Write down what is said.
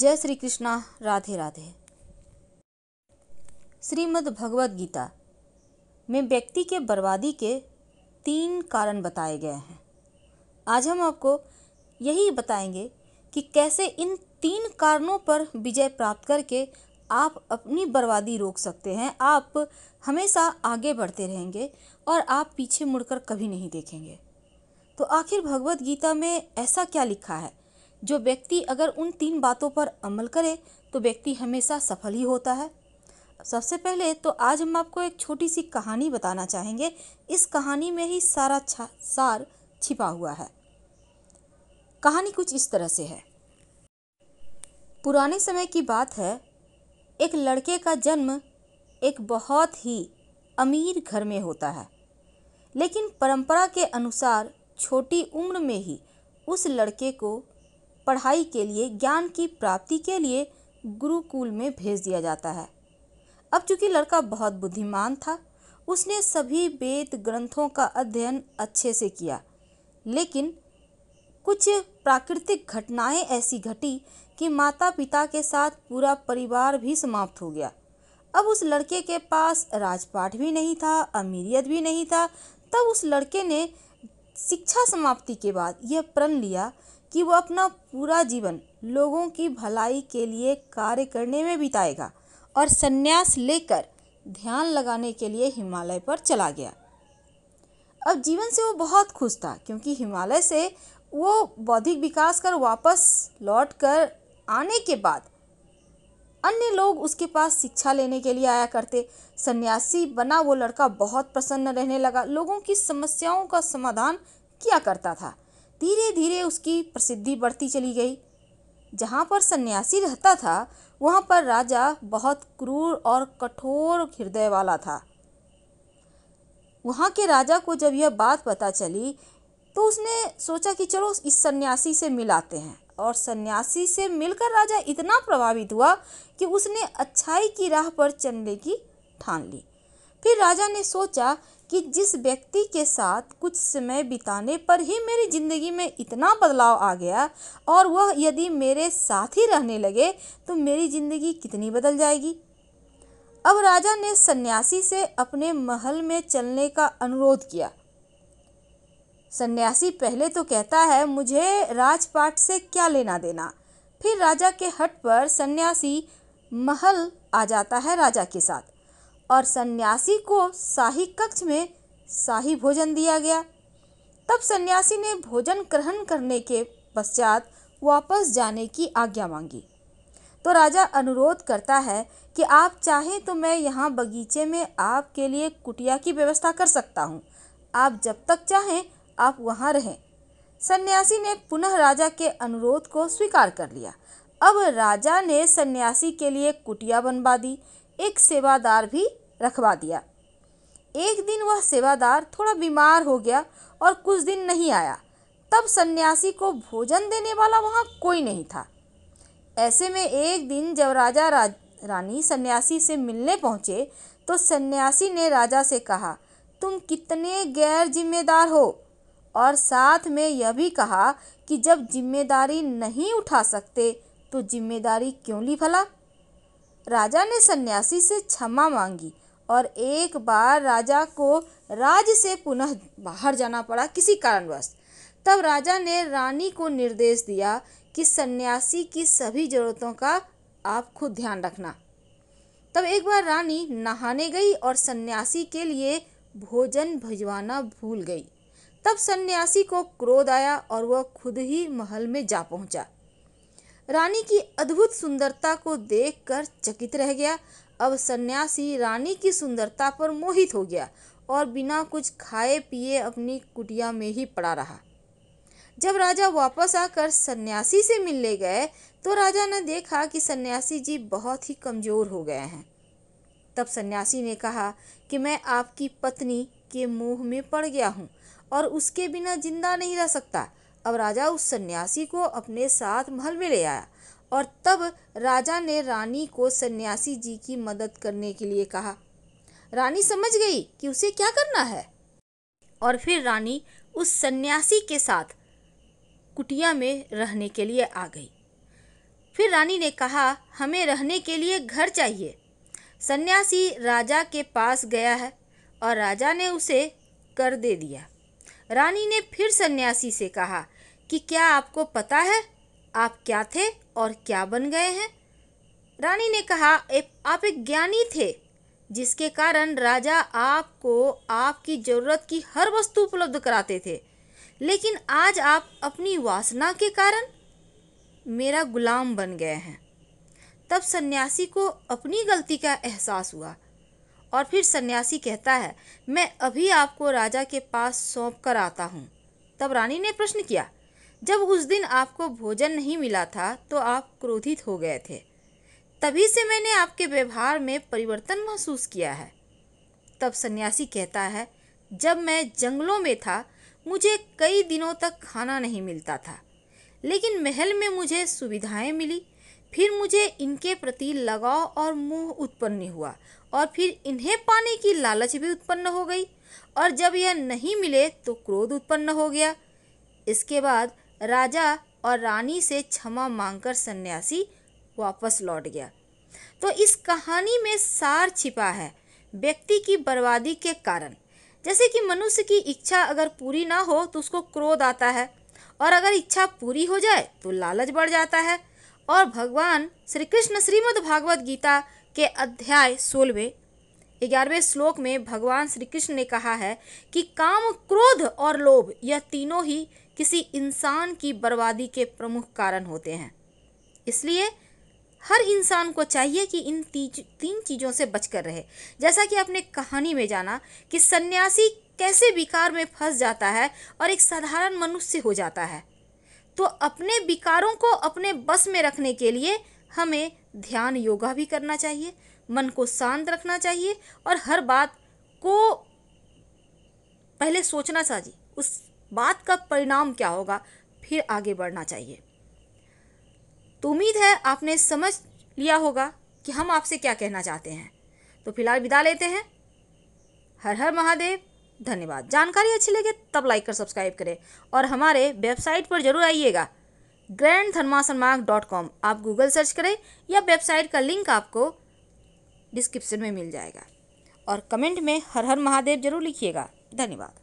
जय श्री कृष्णा राधे राधे श्रीमद् भगवद गीता में व्यक्ति के बर्बादी के तीन कारण बताए गए हैं आज हम आपको यही बताएंगे कि कैसे इन तीन कारणों पर विजय प्राप्त करके आप अपनी बर्बादी रोक सकते हैं आप हमेशा आगे बढ़ते रहेंगे और आप पीछे मुड़कर कभी नहीं देखेंगे तो आखिर भगवत गीता में ऐसा क्या लिखा है जो व्यक्ति अगर उन तीन बातों पर अमल करे तो व्यक्ति हमेशा सफल ही होता है सबसे पहले तो आज हम आपको एक छोटी सी कहानी बताना चाहेंगे इस कहानी में ही सारा सार छिपा हुआ है कहानी कुछ इस तरह से है पुराने समय की बात है एक लड़के का जन्म एक बहुत ही अमीर घर में होता है लेकिन परंपरा के अनुसार छोटी उम्र में ही उस लड़के को पढ़ाई के लिए ज्ञान की प्राप्ति के लिए गुरुकुल में भेज दिया जाता है अब चूंकि लड़का बहुत बुद्धिमान था उसने सभी वेद ग्रंथों का अध्ययन अच्छे से किया लेकिन कुछ प्राकृतिक घटनाएं ऐसी घटी कि माता पिता के साथ पूरा परिवार भी समाप्त हो गया अब उस लड़के के पास राजपाठ भी नहीं था अमीरियत भी नहीं था तब उस लड़के ने शिक्षा समाप्ति के बाद यह प्रण लिया कि वो अपना पूरा जीवन लोगों की भलाई के लिए कार्य करने में बिताएगा और संन्यास लेकर ध्यान लगाने के लिए हिमालय पर चला गया अब जीवन से वो बहुत खुश था क्योंकि हिमालय से वो बौद्धिक विकास कर वापस लौट कर आने के बाद अन्य लोग उसके पास शिक्षा लेने के लिए आया करते सन्यासी बना वो लड़का बहुत प्रसन्न रहने लगा लोगों की समस्याओं का समाधान किया करता था धीरे धीरे उसकी प्रसिद्धि बढ़ती चली गई जहाँ पर सन्यासी रहता था वहाँ पर राजा बहुत क्रूर और कठोर हृदय वाला था वहाँ के राजा को जब यह बात पता चली तो उसने सोचा कि चलो इस सन्यासी से मिलाते हैं और सन्यासी से मिलकर राजा इतना प्रभावित हुआ कि उसने अच्छाई की राह पर चलने की ठान ली फिर राजा ने सोचा कि जिस व्यक्ति के साथ कुछ समय बिताने पर ही मेरी ज़िंदगी में इतना बदलाव आ गया और वह यदि मेरे साथ ही रहने लगे तो मेरी ज़िंदगी कितनी बदल जाएगी अब राजा ने सन्यासी से अपने महल में चलने का अनुरोध किया सन्यासी पहले तो कहता है मुझे राजपाट से क्या लेना देना फिर राजा के हट पर सन्यासी महल आ जाता है राजा के साथ और सन्यासी को शाही कक्ष में शाही भोजन दिया गया तब सन्यासी ने भोजन ग्रहण करने के पश्चात वापस जाने की आज्ञा मांगी तो राजा अनुरोध करता है कि आप चाहें तो मैं यहाँ बगीचे में आपके लिए कुटिया की व्यवस्था कर सकता हूँ आप जब तक चाहें आप वहाँ रहें सन्यासी ने पुनः राजा के अनुरोध को स्वीकार कर लिया अब राजा ने सन्यासी के लिए कुटिया बनवा दी एक सेवादार भी रखवा दिया एक दिन वह सेवादार थोड़ा बीमार हो गया और कुछ दिन नहीं आया तब सन्यासी को भोजन देने वाला वहाँ कोई नहीं था ऐसे में एक दिन जब राजा राज रानी सन्यासी से मिलने पहुँचे तो सन्यासी ने राजा से कहा तुम कितने गैर जिम्मेदार हो और साथ में यह भी कहा कि जब जिम्मेदारी नहीं उठा सकते तो जिम्मेदारी क्यों ली भला राजा ने सन्यासी से क्षमा मांगी और एक बार राजा को राज से पुनः बाहर जाना पड़ा किसी कारणवश तब राजा ने रानी को निर्देश दिया कि सन्यासी की सभी जरूरतों का आप खुद ध्यान रखना तब एक बार रानी नहाने गई और सन्यासी के लिए भोजन भिजवाना भूल गई तब सन्यासी को क्रोध आया और वह खुद ही महल में जा पहुंचा रानी की अद्भुत सुंदरता को देखकर चकित रह गया अब सन्यासी रानी की सुंदरता पर मोहित हो गया और बिना कुछ खाए पिए अपनी कुटिया में ही पड़ा रहा जब राजा वापस आकर सन्यासी से मिलने गए तो राजा ने देखा कि सन्यासी जी बहुत ही कमज़ोर हो गए हैं तब सन्यासी ने कहा कि मैं आपकी पत्नी के मोह में पड़ गया हूँ और उसके बिना जिंदा नहीं रह सकता अब राजा उस सन्यासी को अपने साथ महल में ले आया और तब राजा ने रानी को सन्यासी जी की मदद करने के लिए कहा रानी समझ गई कि उसे क्या करना है और फिर रानी उस सन्यासी के साथ कुटिया में रहने के लिए आ गई फिर रानी ने कहा हमें रहने के लिए घर चाहिए सन्यासी राजा के पास गया है और राजा ने उसे कर दे दिया रानी ने फिर सन्यासी से कहा कि क्या आपको पता है आप क्या थे और क्या बन गए हैं रानी ने कहा ए, आप एक ज्ञानी थे जिसके कारण राजा आपको आपकी ज़रूरत की हर वस्तु उपलब्ध कराते थे लेकिन आज आप अपनी वासना के कारण मेरा गुलाम बन गए हैं तब सन्यासी को अपनी गलती का एहसास हुआ और फिर सन्यासी कहता है मैं अभी आपको राजा के पास सौंप कर आता हूँ तब रानी ने प्रश्न किया जब उस दिन आपको भोजन नहीं मिला था तो आप क्रोधित हो गए थे तभी से मैंने आपके व्यवहार में परिवर्तन महसूस किया है तब सन्यासी कहता है जब मैं जंगलों में था मुझे कई दिनों तक खाना नहीं मिलता था लेकिन महल में मुझे सुविधाएं मिली फिर मुझे इनके प्रति लगाव और मोह उत्पन्न हुआ और फिर इन्हें पाने की लालच भी उत्पन्न हो गई और जब यह नहीं मिले तो क्रोध उत्पन्न हो गया इसके बाद राजा और रानी से क्षमा मांगकर सन्यासी वापस लौट गया तो इस कहानी में सार छिपा है व्यक्ति की बर्बादी के कारण जैसे कि मनुष्य की इच्छा अगर पूरी ना हो तो उसको क्रोध आता है और अगर इच्छा पूरी हो जाए तो लालच बढ़ जाता है और भगवान श्री कृष्ण श्रीमद् भागवत गीता के अध्याय सोलहवें ग्यारहवें श्लोक में भगवान श्री कृष्ण ने कहा है कि काम क्रोध और लोभ यह तीनों ही किसी इंसान की बर्बादी के प्रमुख कारण होते हैं इसलिए हर इंसान को चाहिए कि इन तीन चीज़ों से बचकर रहे जैसा कि आपने कहानी में जाना कि सन्यासी कैसे विकार में फंस जाता है और एक साधारण मनुष्य हो जाता है तो अपने विकारों को अपने बस में रखने के लिए हमें ध्यान योगा भी करना चाहिए मन को शांत रखना चाहिए और हर बात को पहले सोचना चाहिए उस बात का परिणाम क्या होगा फिर आगे बढ़ना चाहिए तो उम्मीद है आपने समझ लिया होगा कि हम आपसे क्या कहना चाहते हैं तो फिलहाल विदा लेते हैं हर हर महादेव धन्यवाद जानकारी अच्छी लगे तब लाइक कर सब्सक्राइब करें और हमारे वेबसाइट पर जरूर आइएगा ग्रैंड धर्मासन मार्ग डॉट कॉम आप गूगल सर्च करें या वेबसाइट का लिंक आपको डिस्क्रिप्शन में मिल जाएगा और कमेंट में हर हर महादेव जरूर लिखिएगा धन्यवाद